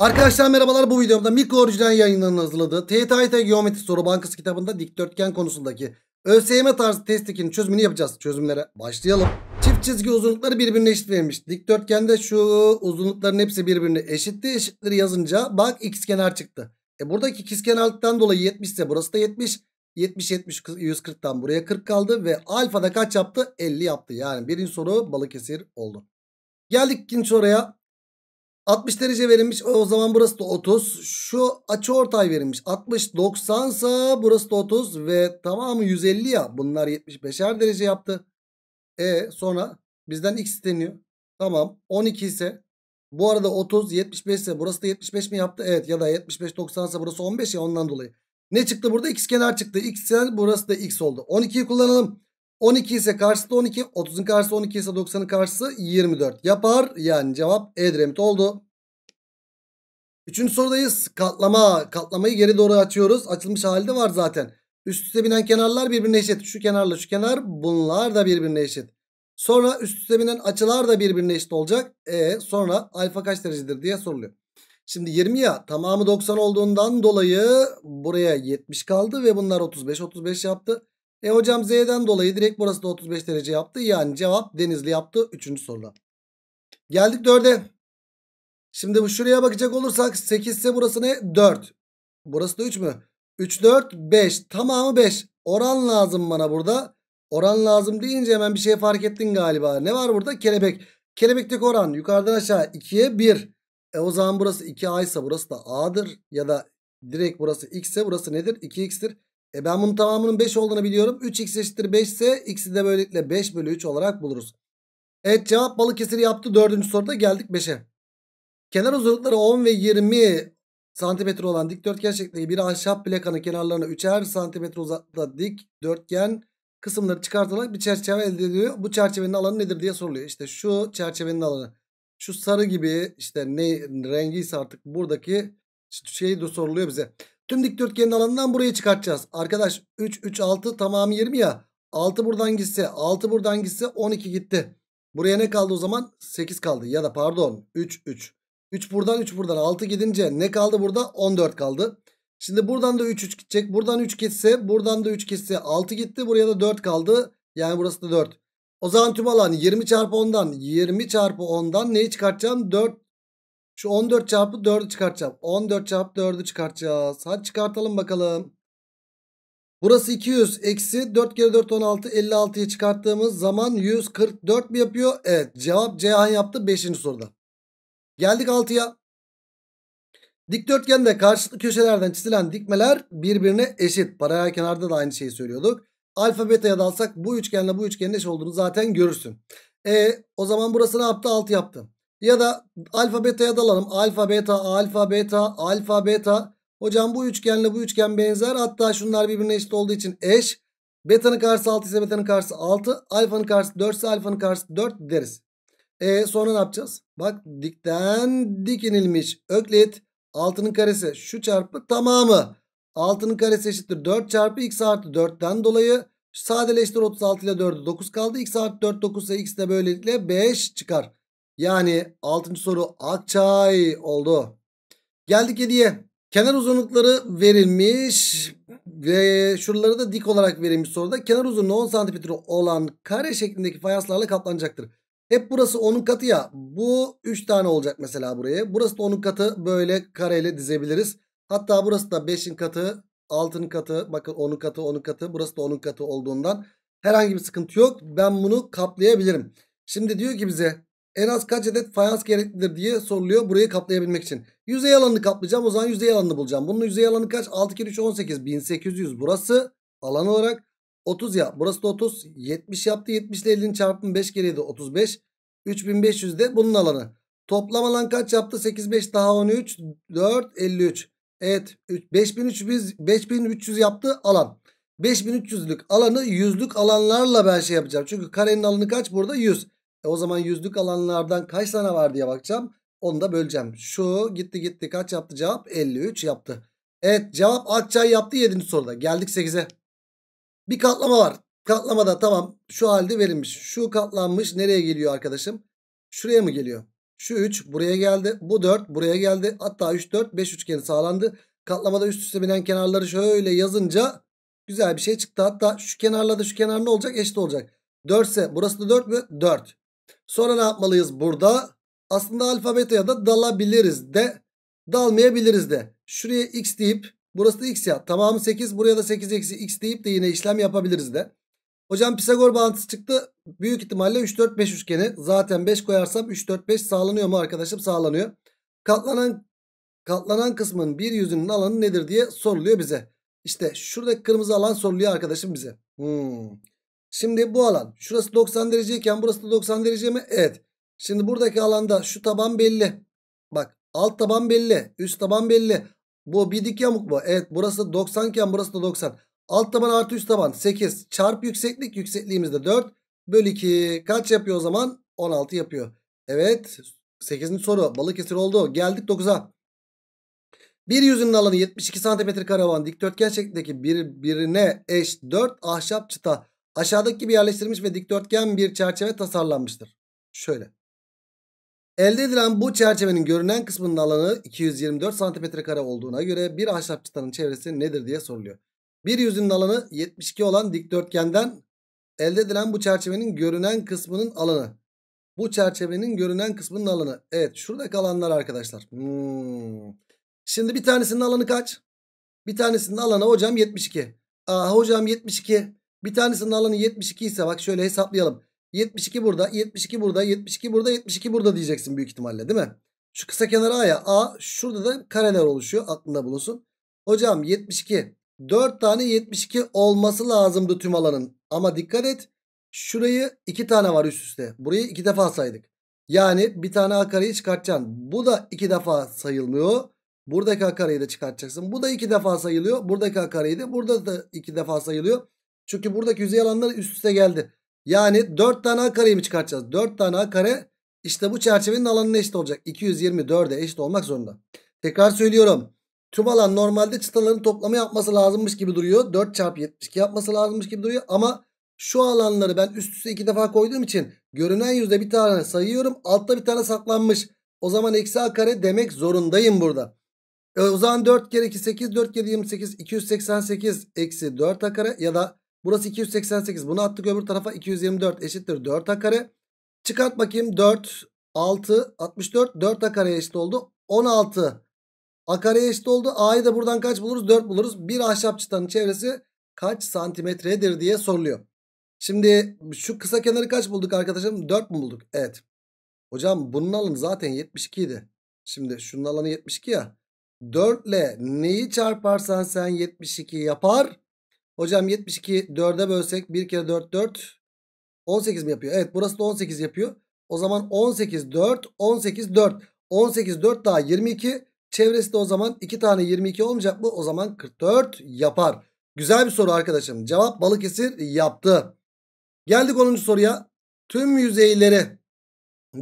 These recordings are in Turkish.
Arkadaşlar merhabalar bu videomda Miko Orijinal yayınlarının hazırladığı TYT Geometri Soru Bankası kitabında dikdörtgen konusundaki ÖSYM tarzı test 2'nin çözümünü yapacağız. Çözümlere başlayalım. Çift çizgi uzunlukları birbirine eşit verilmiş. Dikdörtgende şu uzunlukların hepsi birbirine eşitti. Eşitleri yazınca bak x kenar çıktı. E buradaki x kenarlıktan dolayı 70 ise burası da 70. 70 70 140'tan buraya 40 kaldı ve alfa da kaç yaptı? 50 yaptı. Yani birinci soru balık Balıkesir oldu. Geldik ikinci soruya. 60 derece verilmiş. O zaman burası da 30. Şu açı ortay verilmiş. 60 90 sa burası da 30 ve tamamı 150 ya. Bunlar 75'er derece yaptı. E sonra bizden x isteniyor. Tamam. 12 ise bu arada 30 75 ise burası da 75 mi yaptı? Evet ya da 75 90 ise burası 15 ya ondan dolayı. Ne çıktı burada? X kenar çıktı. X burası da x oldu. 12'yi kullanalım. 12 ise karşısı 12. 30'un karşısı 12 ise 90'ın karşısı 24 yapar. Yani cevap Edremit oldu. Üçüncü sorudayız. Katlama. Katlamayı geri doğru açıyoruz. Açılmış halde var zaten. Üst üste binen kenarlar birbirine eşit. Şu kenarla şu kenar bunlar da birbirine eşit. Sonra üst üste binen açılar da birbirine eşit olacak. E sonra alfa kaç derecedir diye soruluyor. Şimdi 20 ya tamamı 90 olduğundan dolayı buraya 70 kaldı ve bunlar 35 35 yaptı. E hocam Z'den dolayı direkt burası da 35 derece yaptı. Yani cevap Denizli yaptı 3. soruda. Geldik 4'e. Şimdi bu şuraya bakacak olursak 8 ise burası ne? 4. Burası da 3 mü? 3, 4, 5. Tamamı 5. Oran lazım bana burada. Oran lazım deyince hemen bir şey fark ettin galiba. Ne var burada? Kelebek. Kelebekteki oran yukarıdan aşağı 2'ye 1. E o zaman burası 2A ise burası da A'dır. Ya da direkt burası X ise burası nedir? 2X'tir. E ben bunun tamamının 5 olduğunu biliyorum. 3x eşittir 5 ise x'i de böylelikle 5 bölü 3 olarak buluruz. Evet cevap Balıkesir yaptı. Dördüncü soruda geldik 5'e. Kenar uzunlukları 10 ve 20 santimetre olan dikdörtgen şeklindeki bir ahşap plakanın kenarlarına 3'er santimetre uzaklıkta dikdörtgen kısımları çıkartılarak bir çerçeve elde ediliyor. Bu çerçevenin alanı nedir diye soruluyor. İşte şu çerçevenin alanı. Şu sarı gibi işte ne rengiyse artık buradaki şey de soruluyor bize. Tüm dikdörtgenin alanından burayı çıkartacağız. Arkadaş 3, 3, 6 tamamı 20 ya. 6 buradan gitse 6 buradan gitse 12 gitti. Buraya ne kaldı o zaman? 8 kaldı ya da pardon 3, 3. 3 buradan 3 buradan 6 gidince ne kaldı burada? 14 kaldı. Şimdi buradan da 3, 3 gidecek. Buradan 3 gitse buradan da 3 gitse 6 gitti. Buraya da 4 kaldı. Yani burası da 4. O zaman tüm alan 20 çarpı 10'dan 20 çarpı 10'dan neyi çıkartacağım? 4 şu 14 çarpı 4'ü çıkartacağım. 14 çarpı 4'ü çıkartacağız. Hadi çıkartalım bakalım. Burası 200 eksi 4 kere 4 16 56'yı çıkarttığımız zaman 144 mi yapıyor? Evet cevap Cihan yaptı 5. soruda. Geldik 6'ya. Dikdörtgende karşılıklı köşelerden çizilen dikmeler birbirine eşit. Paralel kenarda da aynı şeyi söylüyorduk. Alfa beta'ya dalsak bu üçgenle bu üçgenin eş olduğunu zaten görürsün. E o zaman burası ne yaptı? 6 yaptı. Ya da alfa beta'ya dalalım. Alfa beta, alfa beta, alfa beta. Hocam bu üçgenle bu üçgen benzer. Hatta şunlar birbirine eşit olduğu için eş. Beta'nın karşısı 6 ise beta'nın karşısı 6. Alfa'nın karşısı 4 ise alfa'nın karşısı 4 deriz. E sonra ne yapacağız? Bak dikten dik Öklit 6'nın karesi şu çarpı tamamı. 6'nın karesi eşittir 4 çarpı x artı 4'ten dolayı sadeleştir 36 ile 4'ü 9 kaldı. x artı 4 9 ise x de böylelikle 5 çıkar. Yani 6. soru Akçay oldu. Geldik 7'ye. Kenar uzunlukları verilmiş ve şuraları da dik olarak verilmiş soruda. Kenar uzunluğu 10 cm olan kare şeklindeki fayanslarla kaplanacaktır. Hep burası 10'un katı ya. Bu 3 tane olacak mesela buraya. Burası da 10'un katı böyle kareyle dizebiliriz. Hatta burası da 5'in katı, 6'nın katı, bakın 10'un katı, 10'un katı. Burası da 10'un katı olduğundan herhangi bir sıkıntı yok. Ben bunu kaplayabilirim. Şimdi diyor ki bize en az kaç adet fayans gereklidir diye soruluyor burayı kaplayabilmek için. Yüzey alanını kaplayacağım o zaman yüzey alanını bulacağım. Bunun yüzey alanı kaç? 6 kere 3 18 1800 burası alan olarak 30 ya burası da 30 70 yaptı 70 ile 50'nin çarpımı 5 kere de 35 3500 de bunun alanı. Toplam alan kaç yaptı? 8 5 daha 13 4 53. Evet 5300 5300 yaptı alan. 5300'lük alanı yüzlük alanlarla ben şey yapacağım. Çünkü karenin alanı kaç burada? 100. E o zaman yüzlük alanlardan kaç tane var diye bakacağım. Onu da böleceğim. Şu gitti gitti kaç yaptı cevap? 53 yaptı. Evet cevap Akçay yaptı 7. soruda. Geldik 8'e. Bir katlama var. Katlamada tamam şu halde verilmiş. Şu katlanmış nereye geliyor arkadaşım? Şuraya mı geliyor? Şu 3 buraya geldi. Bu 4 buraya geldi. Hatta 3 4 5 üçgeni sağlandı. Katlamada üst üste binen kenarları şöyle yazınca güzel bir şey çıktı. Hatta şu kenarla da şu kenar ne olacak? Eşit olacak. 4 ise burası da 4 mü? 4. Sonra ne yapmalıyız burada? Aslında alfa beta'ya da dalabiliriz de dalmayabiliriz de. Şuraya x deyip burası da x ya tamamı 8 buraya da 8 eksi x deyip de yine işlem yapabiliriz de. Hocam Pisagor bağıntısı çıktı. Büyük ihtimalle 3 4 5 üçgeni. Zaten 5 koyarsam 3 4 5 sağlanıyor mu arkadaşım? Sağlanıyor. Katlanan katlanan kısmın bir yüzünün alanı nedir diye soruluyor bize. İşte şuradaki kırmızı alan soruluyor arkadaşım bize. Hmm. Şimdi bu alan şurası 90 dereceyken burası da 90 derece mi? Evet. Şimdi buradaki alanda şu taban belli. Bak alt taban belli. Üst taban belli. Bu bir dik yamuk mu? Evet burası 90 iken burası da 90. Alt taban artı üst taban 8 çarp yükseklik yüksekliğimiz de 4 Böl 2 kaç yapıyor o zaman? 16 yapıyor. Evet 8. soru Balıkesir oldu. Geldik 9'a. Bir yüzünün alanı 72 cm kare olan dikdörtgen şeklindeki birbirine eş 4 ahşap çıta aşağıdaki gibi yerleştirilmiş ve dikdörtgen bir çerçeve tasarlanmıştır. Şöyle. Elde edilen bu çerçevenin görünen kısmının alanı 224 cm kare olduğuna göre bir ahşap çıtanın çevresi nedir diye soruluyor. Bir yüzünün alanı 72 olan dikdörtgenden elde edilen bu çerçevenin görünen kısmının alanı. Bu çerçevenin görünen kısmının alanı. Evet şurada kalanlar arkadaşlar. Hmm. Şimdi bir tanesinin alanı kaç? Bir tanesinin alanı hocam 72. Aa hocam 72. Bir tanesinin alanı 72 ise bak şöyle hesaplayalım. 72 burada, 72 burada, 72 burada, 72 burada diyeceksin büyük ihtimalle değil mi? Şu kısa kenara A ya. A şurada da kareler oluşuyor. Aklında bulunsun. Hocam 72. 4 tane 72 olması lazımdı tüm alanın. Ama dikkat et. Şurayı 2 tane var üst üste. Burayı 2 defa saydık. Yani bir tane A kareyi çıkartacaksın. Bu da 2 defa sayılmıyor. Buradaki A kareyi de çıkartacaksın. Bu da 2 defa sayılıyor. Buradaki A kareyi de burada da 2 defa sayılıyor. Çünkü buradaki yüzey alanları üst üste geldi. Yani 4 tane a kareyi mi çıkartacağız? 4 tane a kare işte bu çerçevenin alanına eşit olacak. 224'e eşit olmak zorunda. Tekrar söylüyorum. Tüm alan normalde çıtaların toplamı yapması lazımmış gibi duruyor. 4 çarpı 72 yapması lazımmış gibi duruyor. Ama şu alanları ben üst üste iki defa koyduğum için görünen yüzde bir tane sayıyorum. Altta bir tane saklanmış. O zaman eksi a kare demek zorundayım burada. E, o zaman 4 kere 2 8 4 kere 28 288 eksi 4 a kare ya da Burası 288. Bunu attık öbür tarafa 224 eşittir 4a kare. Çıkart bakayım 4, 6, 64. 4 a kare eşit oldu. 16 a kare eşit oldu. a'yı da buradan kaç buluruz? 4 buluruz. Bir ahşap çıtanın çevresi kaç santimetredir diye soruluyor. Şimdi şu kısa kenarı kaç bulduk arkadaşım? 4 mu bulduk? Evet. Hocam bunun alanı zaten 72 idi. Şimdi şunun alanı 72 ya. 4 ile neyi çarparsan sen 72 yapar. Hocam 72 4'e bölsek 1 kere 4 4 18 mi yapıyor? Evet burası da 18 yapıyor. O zaman 18 4 18 4 18 4 daha 22 çevresi de o zaman 2 tane 22 olmayacak mı? O zaman 44 yapar. Güzel bir soru arkadaşım. Cevap Balıkesir yaptı. Geldik 10. soruya. Tüm yüzeyleri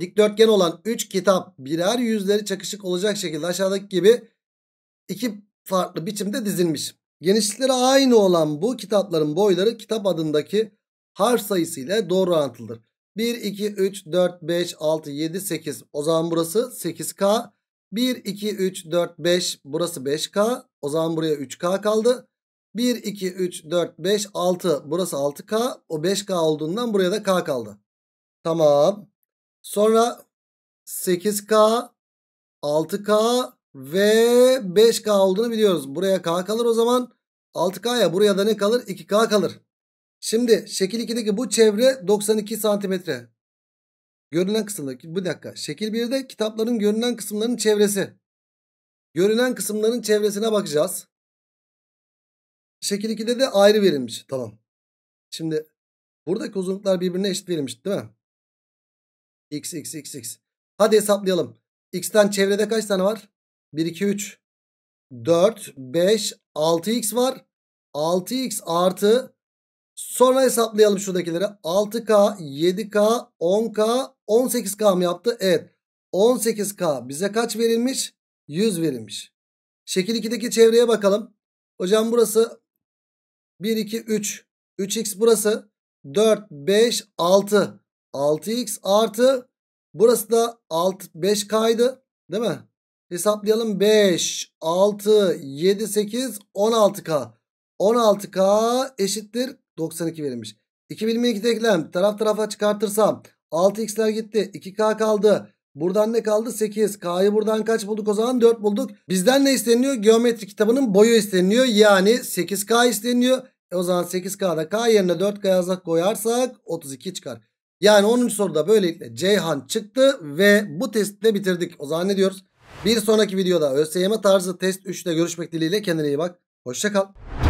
dikdörtgen olan 3 kitap birer yüzleri çakışık olacak şekilde aşağıdaki gibi iki farklı biçimde dizilmiş. Genişlikleri aynı olan bu kitapların boyları kitap adındaki harf sayısı ile doğru orantılıdır. 1, 2, 3, 4, 5, 6, 7, 8. O zaman burası 8K. 1, 2, 3, 4, 5. Burası 5K. O zaman buraya 3K kaldı. 1, 2, 3, 4, 5, 6. Burası 6K. O 5K olduğundan buraya da K kaldı. Tamam. Sonra 8K, 6K, ve 5K olduğunu biliyoruz. Buraya K kalır o zaman. 6 ya buraya da ne kalır? 2K kalır. Şimdi şekil 2'deki bu çevre 92 santimetre. Görünen kısımdaki bu dakika. Şekil 1'de kitapların görünen kısımlarının çevresi. Görünen kısımların çevresine bakacağız. Şekil 2'de de ayrı verilmiş. Tamam. Şimdi buradaki uzunluklar birbirine eşit verilmiş değil mi? X, X, X, X. Hadi hesaplayalım. X'ten çevrede kaç tane var? 1, 2, 3, 4, 5, 6x var. 6x artı sonra hesaplayalım şuradakileri. 6k, 7k, 10k, 18k mı yaptı? Evet. 18k bize kaç verilmiş? 100 verilmiş. Şekil 2'deki çevreye bakalım. Hocam burası 1, 2, 3. 3x burası. 4, 5, 6. 6x artı. Burası da 6, 5k'ydı. Değil mi? Hesaplayalım 5, 6, 7, 8, 16K. 16K eşittir 92 verilmiş. 2022 eklem taraf tarafa çıkartırsam 6x'ler gitti 2k kaldı. Buradan ne kaldı? 8. K'yı buradan kaç bulduk o zaman? 4 bulduk. Bizden ne isteniyor? Geometri kitabının boyu isteniyor. Yani 8K isteniyor. E o zaman 8K'da K yerine 4K yazak koyarsak 32 çıkar. Yani 10. soruda böylelikle Ceyhan çıktı ve bu testi de bitirdik. O zaman ne diyoruz? Bir sonraki videoda ÖSYM tarzı test 3'te görüşmek dileğiyle kendine iyi bak. hoşça kal.